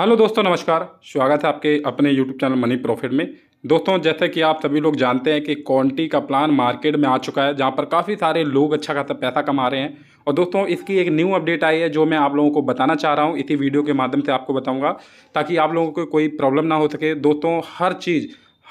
hello दोस्तों नमस्कार स्वागत है आपके अपने यूट्यूब चैनल मनी प्रॉफिट में दोस्तों जैसे कि आप सभी लोग जानते हैं कि क्वांटी का प्लान मार्केट में आ चुका है जहां पर काफ़ी सारे लोग अच्छा खासा पैसा कमा रहे हैं और दोस्तों इसकी एक न्यू अपडेट आई है जो मैं आप लोगों को बताना चाह रहा हूं इसी वीडियो के माध्यम से आपको बताऊँगा ताकि आप लोगों को कोई प्रॉब्लम ना हो सके दोस्तों हर चीज़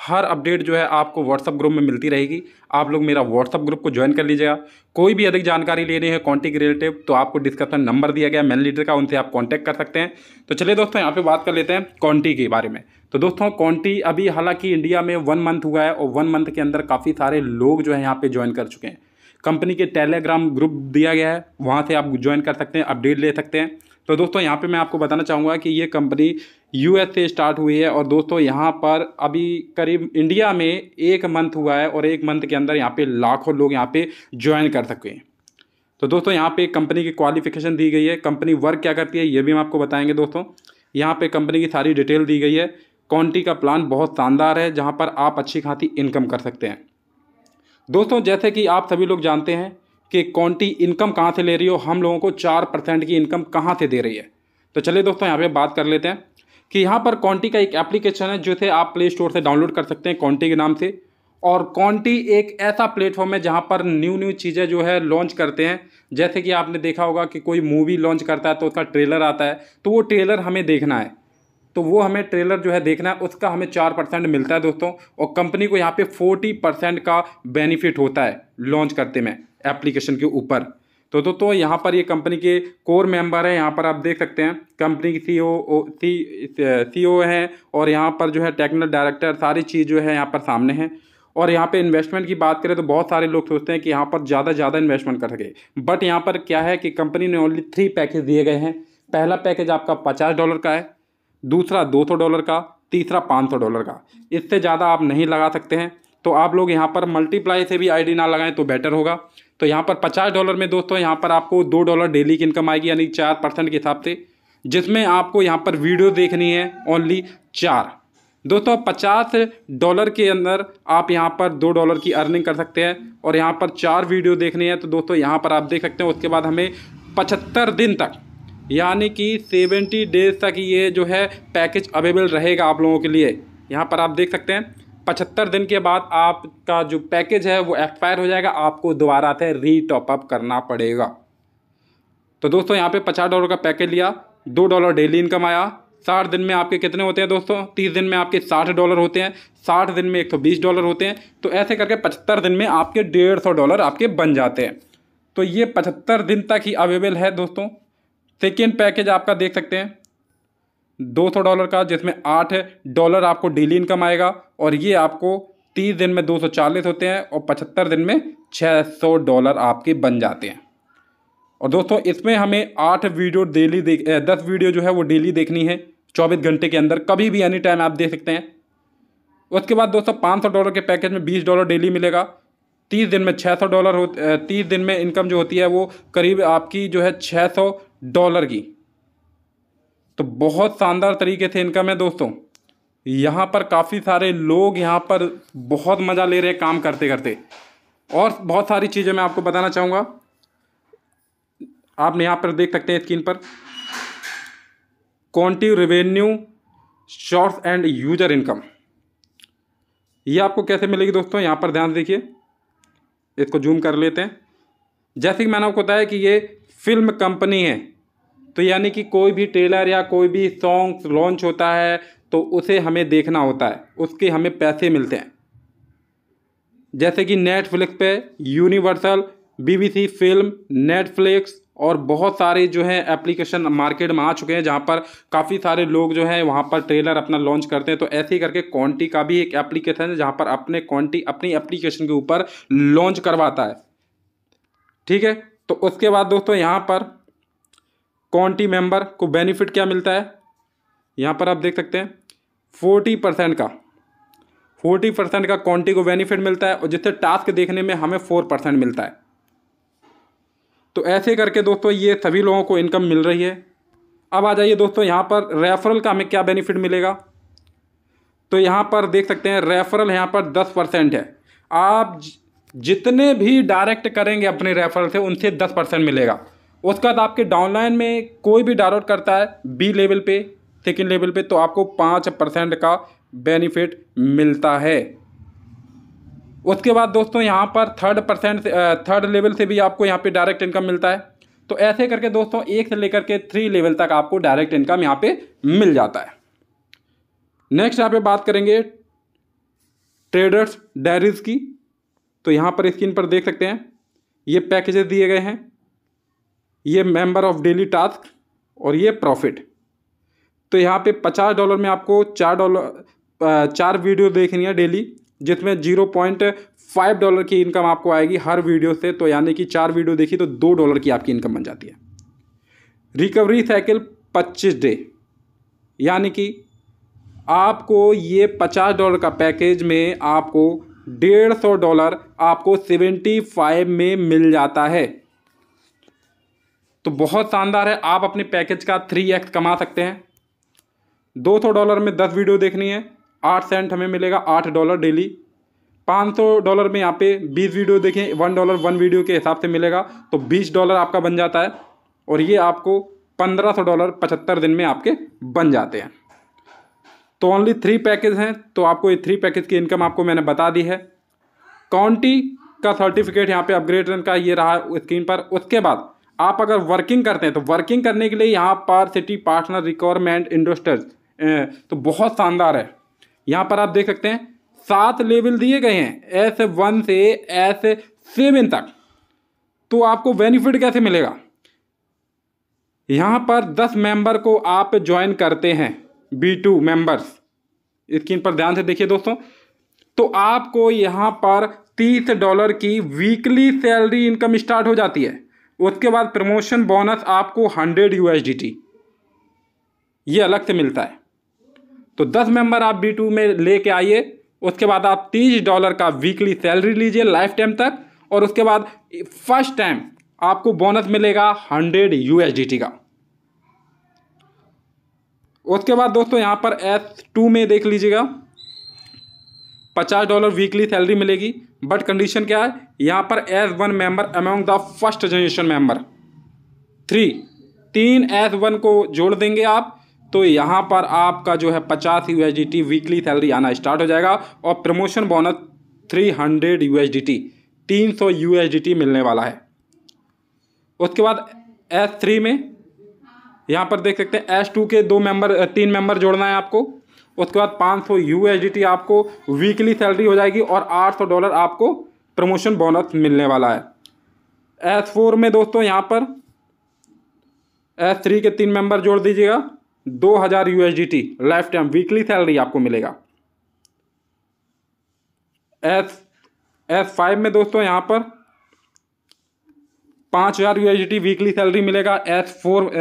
हर अपडेट जो है आपको व्हाट्सअप ग्रुप में मिलती रहेगी आप लोग मेरा व्हाट्सअप ग्रुप को ज्वाइन कर लीजिएगा कोई भी अधिक जानकारी लेनी है कॉन्टेक्ट रिलेटिव तो आपको डिस्क्रिप्शन नंबर दिया गया मैन लीडर का उनसे आप कॉन्टैक्ट कर सकते हैं तो चलिए दोस्तों यहाँ पे बात कर लेते हैं कॉन्टी के बारे में तो दोस्तों कॉन्टी अभी हालांकि इंडिया में वन मंथ हुआ है और वन मंथ के अंदर काफ़ी सारे लोग जो है यहाँ पर ज्वाइन कर चुके हैं कंपनी के टेलीग्राम ग्रुप दिया गया है वहाँ से आप ज्वाइन कर सकते हैं अपडेट ले सकते हैं तो दोस्तों यहाँ पे मैं आपको बताना चाहूँगा कि ये कंपनी एस से स्टार्ट हुई है और दोस्तों यहाँ पर अभी करीब इंडिया में एक मंथ हुआ है और एक मंथ के अंदर यहाँ पे लाखों लोग यहाँ पे ज्वाइन कर सकें हैं तो दोस्तों यहाँ पे कंपनी की क्वालिफिकेशन दी गई है कंपनी वर्क क्या करती है ये भी हम आपको बताएंगे दोस्तों यहाँ पर कंपनी की सारी डिटेल दी गई है कॉन्टी का प्लान बहुत शानदार है जहाँ पर आप अच्छी खासी इनकम कर सकते हैं दोस्तों जैसे कि आप सभी लोग जानते हैं कि कौनटी इनकम कहाँ से ले रही हो हम लोगों को चार परसेंट की इनकम कहाँ से दे रही है तो चलिए दोस्तों यहाँ पे बात कर लेते हैं कि यहाँ पर कौनटी का एक एप्लीकेशन है जिसे आप प्ले स्टोर से डाउनलोड कर सकते हैं कॉन्टी के नाम से और कौनटी एक ऐसा प्लेटफॉर्म है जहाँ पर न्यू न्यू चीज़ें जो है लॉन्च करते हैं जैसे कि आपने देखा होगा कि कोई मूवी लॉन्च करता है तो उसका ट्रेलर आता है तो वो ट्रेलर हमें देखना है तो वो हमें ट्रेलर जो है देखना है उसका हमें चार परसेंट मिलता है दोस्तों और कंपनी को यहाँ पे फोर्टी परसेंट का बेनिफिट होता है लॉन्च करते में एप्लीकेशन के ऊपर तो तो तो यहाँ पर ये कंपनी के कोर मेंबर हैं यहाँ पर आप देख सकते हैं कंपनी की ओ सी ओ है और यहाँ पर जो है टेक्निकल डायरेक्टर सारी चीज़ जो है यहाँ पर सामने हैं और यहाँ पे इन्वेस्टमेंट की बात करें तो बहुत सारे लोग सोचते हैं कि यहाँ पर ज़्यादा ज़्यादा इन्वेस्टमेंट कर सके बट यहाँ पर क्या है कि कंपनी ने ओनली थ्री पैकेज दिए गए हैं पहला पैकेज आपका पचास डॉलर का है दूसरा दो सौ डॉलर का तीसरा पाँच सौ डॉलर का इससे ज़्यादा आप नहीं लगा सकते हैं तो आप लोग यहाँ पर मल्टीप्लाई से भी आईडी ना लगाएं तो बेटर होगा तो यहाँ पर पचास डॉलर में दोस्तों यहाँ पर आपको दो डॉलर डेली की इनकम आएगी यानी चार परसेंट के हिसाब से जिसमें आपको यहाँ पर वीडियो देखनी है ओनली चार दोस्तों पचास डॉलर के अंदर आप यहाँ पर दो डॉलर की अर्निंग कर सकते हैं और यहाँ पर चार वीडियो देखनी है तो दोस्तों यहाँ पर आप देख सकते हैं उसके बाद हमें पचहत्तर दिन तक यानी कि सेवेंटी डेज तक ये जो है पैकेज अवेलेबल रहेगा आप लोगों के लिए यहाँ पर आप देख सकते हैं पचहत्तर दिन के बाद आपका जो पैकेज है वो एक्सपायर हो जाएगा आपको दोबारा आता है री टॉपअप करना पड़ेगा तो दोस्तों यहाँ पे पचास डॉलर का पैकेज लिया दो डॉलर डेली इनकम आया साठ दिन में आपके कितने होते हैं दोस्तों तीस दिन में आपके साठ डॉलर होते हैं साठ दिन में एक सौ बीस डॉलर होते हैं तो ऐसे करके पचहत्तर दिन में आपके डेढ़ सौ डॉलर आपके बन जाते हैं तो ये पचहत्तर दिन तक ही अवेलेबल है दोस्तों सेकेंड पैकेज आपका देख सकते हैं दो सौ डॉलर का जिसमें आठ डॉलर आपको डेली इनकम आएगा और ये आपको तीस दिन में दो सौ चालीस होते हैं और पचहत्तर दिन में छः सौ डॉलर आपके बन जाते हैं और दोस्तों इसमें हमें आठ वीडियो डेली देख दस वीडियो जो है वो डेली देखनी है चौबीस घंटे के अंदर कभी भी एनी टाइम आप देख सकते हैं उसके बाद दोस्तों पाँच सौ डॉलर के पैकेज में बीस डॉलर डेली मिलेगा तीस दिन में छः सौ डॉलर हो तीस दिन में इनकम जो होती है वो करीब आपकी जो है छः सौ डॉलर की तो बहुत शानदार तरीके से इनकम है दोस्तों यहाँ पर काफ़ी सारे लोग यहाँ पर बहुत मज़ा ले रहे हैं काम करते करते और बहुत सारी चीज़ें मैं आपको बताना चाहूँगा आप यहाँ पर देख सकते हैं स्क्रीन पर क्वान्टिव revenue shorts and user income ये आपको कैसे मिलेगी दोस्तों यहाँ पर ध्यान देखिए इसको जूम कर लेते हैं जैसे कि मैंने आपको बताया कि ये फिल्म कंपनी है तो यानी कि कोई भी ट्रेलर या कोई भी सॉन्ग्स लॉन्च होता है तो उसे हमें देखना होता है उसके हमें पैसे मिलते हैं जैसे कि नेटफ्लिक्स पे यूनिवर्सल बीबीसी फिल्म नेटफ्लिक्स और बहुत सारे जो हैं एप्लीकेशन मार्केट में आ चुके हैं जहाँ पर काफ़ी सारे लोग जो हैं वहाँ पर ट्रेलर अपना लॉन्च करते हैं तो ऐसे ही करके क्वान्टी का भी एक एप्लीकेशन है जहाँ पर अपने क्वान्टी अपनी एप्लीकेशन के ऊपर लॉन्च करवाता है ठीक है तो उसके बाद दोस्तों यहाँ पर कॉन्टी मेंबर को बेनिफिट क्या मिलता है यहाँ पर आप देख सकते हैं फोर्टी परसेंट का फोर्टी परसेंट का क्वान्टी को बेनिफिट मिलता है और जिससे टास्क देखने में हमें फोर परसेंट मिलता है तो ऐसे करके दोस्तों ये सभी लोगों को इनकम मिल रही है अब आ जाइए दोस्तों यहाँ पर रेफरल का हमें क्या बेनिफिट मिलेगा तो यहाँ पर देख सकते हैं रेफरल यहाँ पर दस परसेंट है आप जितने भी डायरेक्ट करेंगे अपने रेफरल से उनसे दस परसेंट मिलेगा उसके बाद आपके डाउनलाइन में कोई भी डाउनलोड करता है बी लेवल पे सेकेंड लेवल पे तो आपको पाँच परसेंट का बेनिफिट मिलता है उसके बाद दोस्तों यहाँ पर थर्ड परसेंट थर्ड लेवल से भी आपको यहाँ पे डायरेक्ट इनकम मिलता है तो ऐसे करके दोस्तों एक से लेकर के थ्री लेवल तक आपको डायरेक्ट इनकम यहाँ पे मिल जाता है नेक्स्ट यहाँ पे बात करेंगे ट्रेडर्स डायरीज की तो यहाँ पर स्क्रीन पर देख सकते हैं ये पैकेजेस दिए गए हैं ये मेंबर ऑफ डेली टास्क और ये प्रॉफिट तो यहाँ पे पचास डॉलर में आपको चार डॉलर चार वीडियो देखनी है डेली जिसमें जीरो पॉइंट फाइव डॉलर की इनकम आपको आएगी हर वीडियो से तो यानी कि चार वीडियो देखी तो दो डॉलर की आपकी इनकम बन जाती है रिकवरी साइकिल पच्चीस डे यानी कि आपको ये पचास डॉलर का पैकेज में आपको डेढ़ सौ डॉलर आपको सेवेंटी फाइव में मिल जाता है तो बहुत शानदार है आप अपने पैकेज का थ्री एक्स कमा सकते हैं दो सौ डॉलर में दस वीडियो देखनी है आठ सेंट हमें मिलेगा आठ डॉलर डेली पाँच सौ डॉलर में यहाँ पे बीस वीडियो देखें वन डॉलर वन वीडियो के हिसाब से मिलेगा तो बीस डॉलर आपका बन जाता है और ये आपको पंद्रह सौ डॉलर पचहत्तर दिन में आपके बन जाते हैं तो ओनली थ्री पैकेज हैं तो आपको ये थ्री पैकेज की इनकम आपको मैंने बता दी है काउंटी का सर्टिफिकेट यहाँ पे अपग्रेडेशन का ये रहा स्क्रीन पर उसके बाद आप अगर वर्किंग करते हैं तो वर्किंग करने के लिए यहाँ पर सिटी पार्टनर रिक्वायरमेंट इंडस्टर्स तो बहुत शानदार है यहाँ पर आप देख सकते हैं सात लेवल दिए गए हैं एस वन से एस सेवन तक तो आपको बेनिफिट कैसे मिलेगा यहाँ पर दस मेंबर को आप ज्वाइन करते हैं बी टू मेम्बर्स स्क्रीन पर ध्यान से देखिए दोस्तों तो आपको यहाँ पर तीस डॉलर की वीकली सैलरी इनकम स्टार्ट हो जाती है उसके बाद प्रमोशन बोनस आपको हंड्रेड यू ये अलग से मिलता है तो दस मेंबर आप बी टू में लेके आइए उसके बाद आप तीस डॉलर का वीकली सैलरी लीजिए लाइफ टाइम तक और उसके बाद फर्स्ट टाइम आपको बोनस मिलेगा हंड्रेड यू का उसके बाद दोस्तों यहाँ पर एस टू में देख लीजिएगा पचास डॉलर वीकली सैलरी मिलेगी बट कंडीशन क्या है यहाँ पर age one member among the first generation member three तीन एज वन को जोड़ देंगे आप तो यहाँ पर आपका जो है पचास यू वीकली सैलरी आना स्टार्ट हो जाएगा और promotion bonus three hundred U तीन सौ यू मिलने वाला है उसके बाद एस थ्री में यहाँ पर देख सकते हैं एस टू के दो मेंबर तीन मेंबर जोड़ना है आपको उसके बाद पाँच सौ यूएसडीटी आपको वीकली सैलरी हो जाएगी और आठ सौ डॉलर आपको प्रमोशन बोनस मिलने वाला है एस फोर में दोस्तों यहाँ पर एस थ्री के तीन मेंबर जोड़ दीजिएगा दो हज़ार U S life time weekly salary आपको मिलेगा एस एस फाइव में दोस्तों यहाँ पर पाँच हज़ार यू एस वीकली सैलरी मिलेगा एस फोर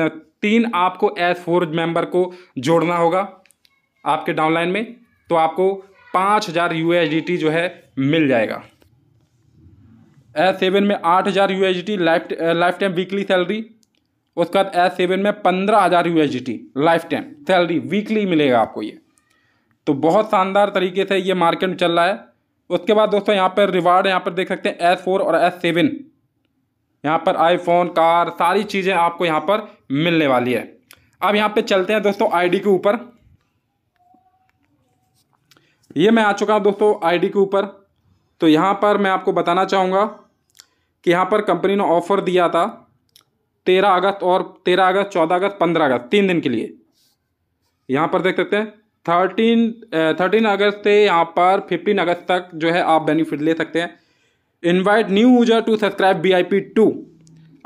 तीन आपको एस फोर मेंबर को जोड़ना होगा आपके डाउनलाइन में तो आपको पाँच हज़ार यू जो है मिल जाएगा एस सेवन में आठ हज़ार U H D life life time weekly salary उसके बाद एस सेवन में पंद्रह हज़ार U H D life time salary weekly मिलेगा आपको ये तो बहुत शानदार तरीके से ये मार्केट में चल रहा है उसके बाद दोस्तों यहाँ पर रिवार्ड यहाँ पर देख सकते हैं एस फोर और एस सेवन यहाँ पर आईफोन कार सारी चीज़ें आपको यहाँ पर मिलने वाली है अब यहाँ पे चलते हैं दोस्तों आईडी के ऊपर ये मैं आ चुका हूँ दोस्तों आईडी के ऊपर तो यहाँ पर मैं आपको बताना चाहूँगा कि यहाँ पर कंपनी ने ऑफ़र दिया था तेरह अगस्त और तेरह अगस्त चौदह अगस्त पंद्रह अगस्त तीन दिन के लिए यहाँ पर देख सकते हैं थर्टीन थर्टीन अगस्त से यहाँ पर फिफ्टीन अगस्त तक जो है आप बेनिफिट ले सकते हैं invite new user to subscribe V I P two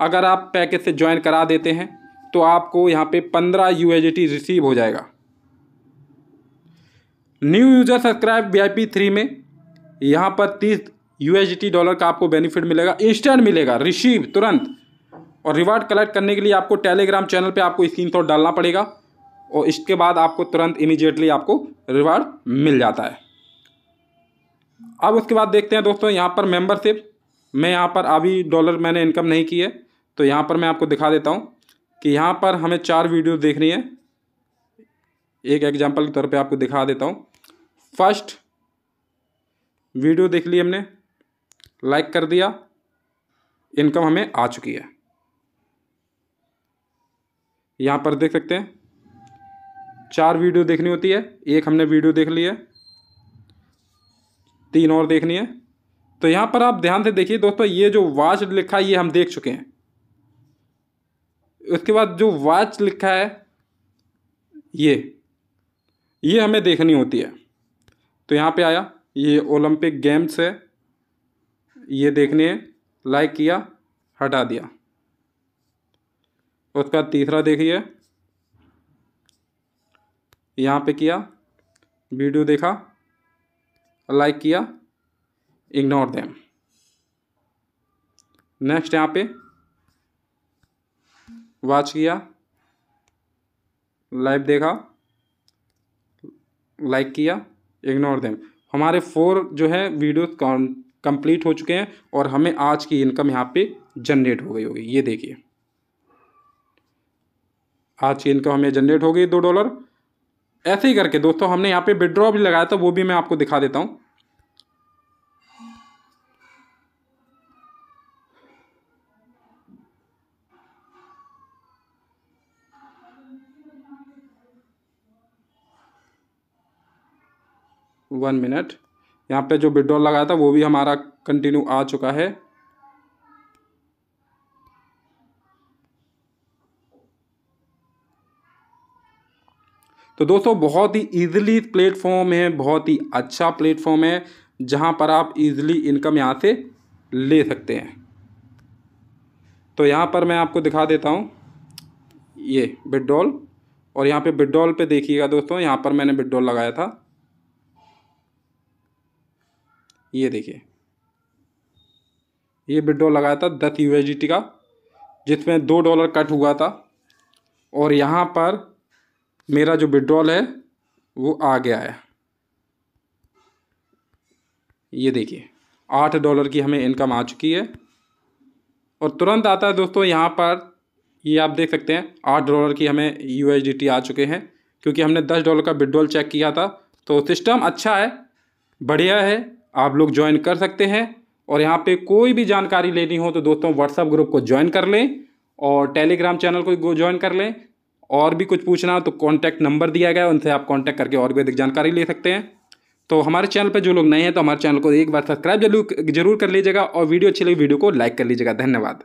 अगर आप पैकेज से ज्वाइन करा देते हैं तो आपको यहाँ पे पंद्रह यू रिसीव हो जाएगा new user subscribe V I P three में यहाँ पर तीस यू डॉलर का आपको बेनिफिट मिलेगा इंस्टेंट मिलेगा रिसीव तुरंत और रिवार्ड कलेक्ट करने के लिए आपको टेलीग्राम चैनल पे आपको स्क्रीन शॉट डालना पड़ेगा और इसके बाद आपको तुरंत इमीजिएटली आपको रिवार्ड मिल जाता है अब उसके बाद देखते हैं दोस्तों यहाँ पर मेम्बरशिप मैं यहाँ पर अभी डॉलर मैंने इनकम नहीं की है तो यहाँ पर मैं आपको दिखा देता हूँ कि यहाँ पर हमें चार वीडियो देखनी है एक एग्जाम्पल के तौर पर आपको दिखा देता हूँ फर्स्ट वीडियो देख ली हमने लाइक कर दिया इनकम हमें आ चुकी है यहाँ पर देख सकते हैं चार वीडियो देखनी होती है एक हमने वीडियो देख ली है तीन और देखनी है तो यहाँ पर आप ध्यान से देखिए दोस्तों ये जो वाच लिखा है ये हम देख चुके हैं उसके बाद जो वाच लिखा है ये ये हमें देखनी होती है तो यहाँ पे आया ये ओलंपिक गेम्स है ये देखने लाइक किया हटा दिया उसका तीसरा देखिए यहाँ पे किया वीडियो देखा लाइक किया इग्नोर देम नेक्स्ट यहाँ पे वॉच किया लाइव देखा लाइक किया इग्नोर देम हमारे फोर जो है वीडियो कंप्लीट हो चुके हैं और हमें आज की इनकम यहाँ पे जनरेट हो गई होगी ये देखिए आज की इनकम हमें जनरेट हो गई दो डॉलर ऐसे ही करके दोस्तों हमने यहाँ पे विड्रॉ भी लगाया था वो भी मैं आपको दिखा देता हूँ वन मिनट यहाँ पे जो विड्रॉल लगाया था वो भी हमारा कंटिन्यू आ चुका है तो दोस्तों बहुत ही ईजिली प्लेटफॉर्म है बहुत ही अच्छा प्लेटफॉर्म है जहाँ पर आप इजीली इनकम यहाँ से ले सकते हैं तो यहाँ पर मैं आपको दिखा देता हूँ ये विड्रॉल और यहाँ पे विड्रॉल पे देखिएगा दोस्तों यहाँ पर मैंने विड्रॉल लगाया था ये देखिए ये विड्रॉ लगाया था दस यू का जिसमें दो डॉलर कट हुआ था और यहाँ पर मेरा जो विड्रॉल है वो आ गया है ये देखिए आठ डॉलर की हमें इनकम आ चुकी है और तुरंत आता है दोस्तों यहाँ पर ये आप देख सकते हैं आठ डॉलर की हमें यू आ चुके हैं क्योंकि हमने दस डॉलर का विड्रॉल चेक किया था तो सिस्टम अच्छा है बढ़िया है आप लोग ज्वाइन कर सकते हैं और यहाँ पे कोई भी जानकारी लेनी हो तो दोस्तों व्हाट्सअप ग्रुप को ज्वाइन कर लें और टेलीग्राम चैनल को ज्वाइन कर लें और भी कुछ पूछना हो तो कॉन्टैक्ट नंबर दिया गया उनसे आप कॉन्टैक्ट करके और भी अधिक जानकारी ले सकते हैं तो हमारे चैनल पर जो लोग नए हैं तो हमारे चैनल को एक बार सब्सक्राइब जरूर जरूर कर लीजिएगा और वीडियो अच्छी लगी वीडियो को लाइक कर लीजिएगा धन्यवाद